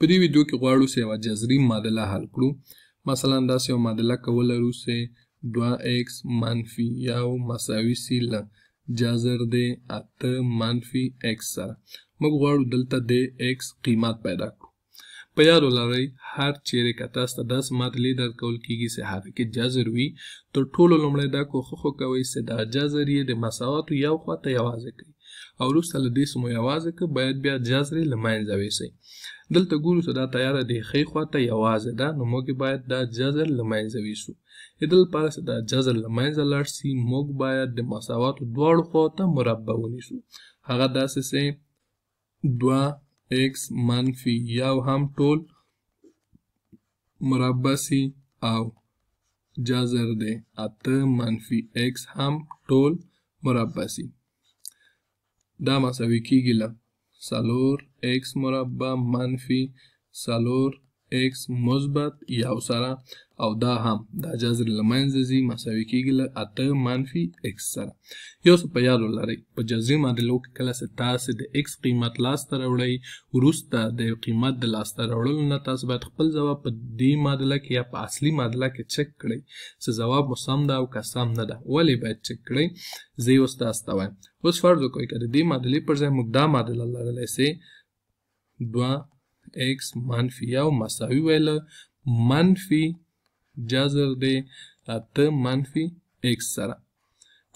په دې ویډیو کې غواړو چې یو جذري معادله حل کړو مثلا داسې یو معادله کولرو چې 2x منفي یو مساوي سي له جذر د 8 منفي x سره موږ غواړو دلته د x قیمت پیدا کړو په یاد ولرئ هر چیرې که تاسو ته داسې معادلې درکول کیږي چې هغه کې جذر وي تر ټولو لومړی دا کوښښ وکوئ چې دا جذر یې د مساواتو یو خوا ته یوازې کړئ او وروسته له دې سمو یوازې که باید بیا جذرې له منځه ویسئ دلته ګورو چې دا تیاره د ښۍ خواته یوازې ده نو موږ باید دا جذر له منځه ویسو د دې لپاره چې دا جذر له منځه لاړ سي موږ باید د مساواتو دواړو خواته مربع ونیسو هغه داسې سي دوه x منفي یو هم ټول مربع سي او جذر د اته منفي x هم ټول مربع سي دا مساوي کیږي لږ څلور اکس مربع منفي څلور x مثبت یو سره او دا هم دا جذر لمنځه زی مساوي کیږي له اته منفي x سره یو څه په یاد ولرئ په جذري معادلو کې کله چې تاسو د x قیمت لاسته راوړئ وروسته د قیمت د لاسته راوړلو نه تاسو باید خپل ځواب په دې معادله کې یا په اصلي معادله کې چک کړئ چې ځواب مو سم ده او که سم نه ده ولې باید چک کړئ زه اوس تاسو ته وایم اوس فرض وکړئ که د دې معادلې پر ځای موږ دا معادله لرلی سي دوه x منفی یو مساوي ویله منفی جذر دی اته منفی x سره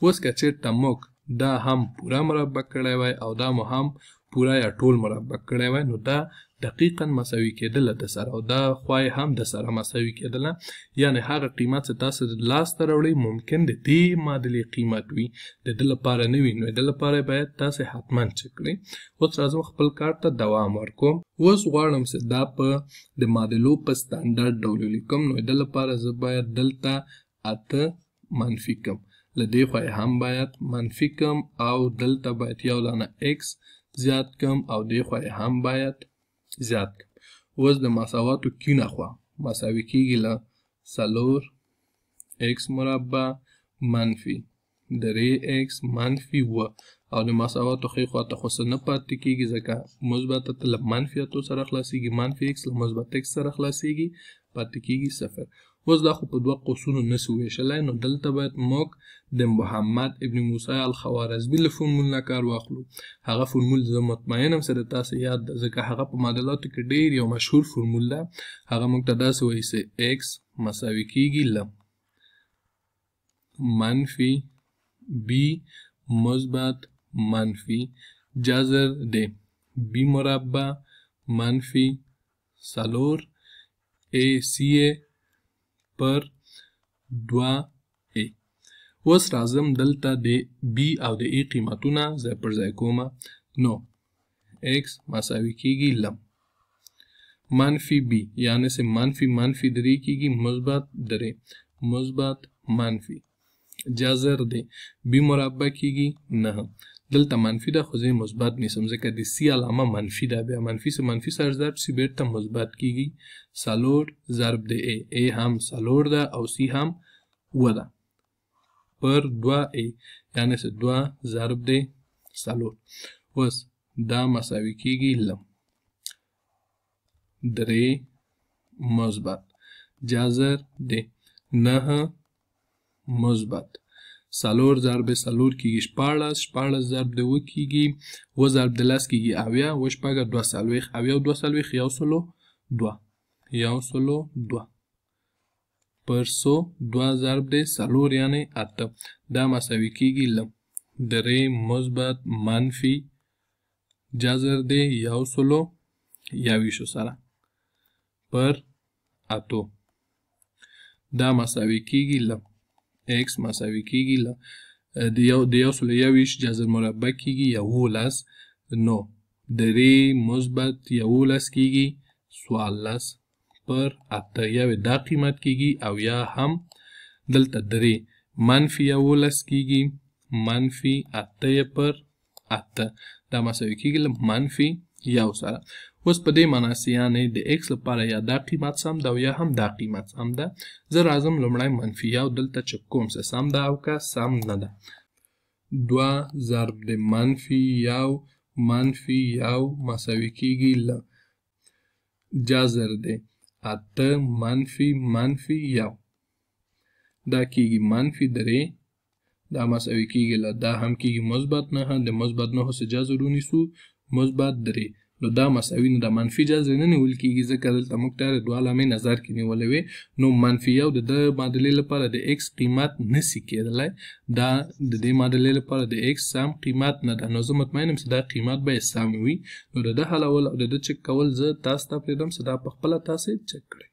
اوس که چېرته موږ دا هم پوره مربع کړی وای او دا مو هم پوره یا ټول مربع کړی وای نو دا دقیقا مساوي کېدل د سره او دا خوای هم د سره مساوي کېدل یعنی هغه قیمت چې تاسو لاس ته راوړی ممکن د دې معادلې قیمت وي د دې لپاره نه وي نو د دې لپاره باید تاسو حتما چک کړئ اوس راځم خپل کار ته دوام ورکوم اوس غواړم چې دا په د معادلو په سټانډرډ ډول لیکم نو د دې لپاره زه باید دلته اته منفي کم له دې خوا هم باید منفي کم او دلته باید یو دانه x زیات کم او دې خوا یې هم باید زیات کم اوس د مساواتو کیڼه خوا مساوي کیږي له څلور اکس مربع منفي درې اکس منفي اوه او د مساواتو ښۍ خوا ته خو څه نه پاتې کیږي ځکه مثبته ته له منفي اتو سره خلاصیږي منفي اکس له مثبت اکس سره خلاصیږي پاتې کیږي صفر اوس دا خو په دوه قوسونو نسو ویشلی نو دلته باید موږ د محمد ابن موسی الخوارزمي له فورمول نه کار واخلو هغه فورمول زه مطمئن هم سره تاسو یاد ده ځکه هغه په معادلاتو کې ډیر یو مشهور فورمول ده هغه موږ ته داسې وایي چې اکس مساوي کیږي ل منفي بی مثبت منفی جذر د بی مربع منفی سلور ای سی پر 2a اوس راځم دلته د b او د a e قیمتونه ځای پر ځای کومه نو x مساوي کیږي لم منفي b یعنی سه منفي منفي درې کیږي مثبت درې مثبت منفي جذر دی بی مربع کیږي نه دلته منفی ده خو زه مثبت نیسم ځکه د سی علامه منفی ده بیا منفی سه منفی سره ضرب سی بیرته مثبت کیږي سالور ضرب د ای ای هم سالور ده او سی هم و ده پر دوه ای یعنی سه دوه ضرب د سالور اوس دا مساوي کیږي لم درې مثبت جذر د نه مثبت څلور ضرب څلور کېږي شپاړس شپاړس ضرب د اووه کېږي اووه ضرب د لس کېږي اویا اووه شپږه دوه څلوېښت اویا دوه څلوېښت یو سلو دوه یو سلو دوه پر سو دوه ضرب د څلور یعنې اته دا مساوي کېږي لم درې مثبت منفي جذر دی یو سلو یویشتو سره پر اتو دا مساوي کېږي لم x مساوي کیږي ل د یو د یو سل یویش جذر مربع کیږي یولس نو درې مثبت یولس کیږي سوالس پر اته یوې دا قیمت کیږي او یا هم دلته درې منفي یولس کیږي منفي اته پر اته دا مساوي کیږي له منفي یو سره اوس په دې معنا سي یعنی د x لپاره یا دا قیمت سم ده او یا هم دا قیمت سم ده زه راځم لومړی منفي او دلته چې کوم څه سم ده او که سم نه ده دوه ضرب د منفي یو منفي یو مساوي کیږي له جذر دی اته منفي منفي یو دا کیږي منفي درې دا مساوي کیږي له دا هم کیږي مثبت نه د مثبت نه څخه جذر ونیسو مثبت درې نو دا مساوي نو د منفي جذر نه نیول کیږي ځکه دلته موږ ته دوه علامې نظر کې نیولې وي نو منفي یو د د معادلې لپاره د x قیمت نسی کېدلی دا د دې معادلې لپاره د x سم قیمت نه ده نو زه مطمئن یم چې دا قیمت به یې سم وي نو د ده حلول او د ده چک کول زه تاسو ته پرېږدم چې دا پخپله تاسې چک کړئ